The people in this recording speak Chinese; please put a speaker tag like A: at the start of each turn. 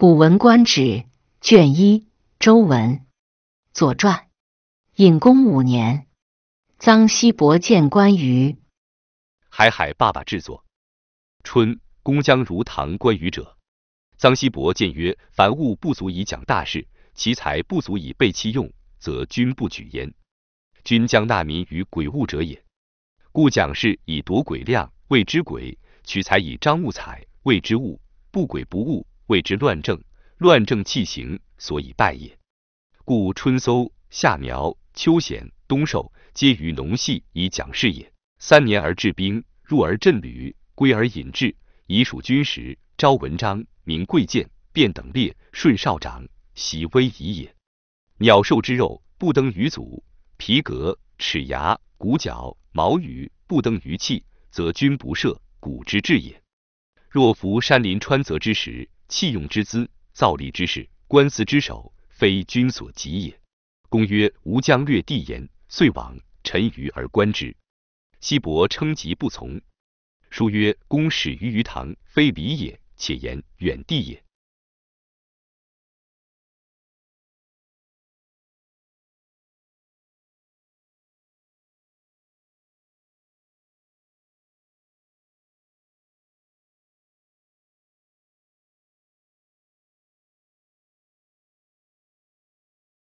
A: 《古文观止》卷一，周文，《左传》，隐公五年，臧西伯见关羽。
B: 海海爸爸制作。春，公将如唐关于者，臧西伯见曰：“凡物不足以讲大事，其才不足以备其用，则君不举焉。君将纳民于鬼物者也。故讲事以夺鬼量，谓之鬼；取材以张物采，谓之物。不鬼不物。”谓之乱政，乱政弃行，所以败也。故春搜，夏苗，秋显、冬狩，皆于农戏以讲事也。三年而治兵，入而振旅，归而引志，以属军时，昭文章，名贵贱，便等列，顺少长，习威仪也。鸟兽之肉不登于俎，皮革、齿牙、骨角、毛羽不登于器，则君不赦，古之至也。若夫山林川泽之时，弃用之资，造利之事，官司之首，非君所及也。公曰：吾将略地焉，遂往。陈余而观之，西伯称疾不从。书曰：公始于于唐，非礼也。且言远地也。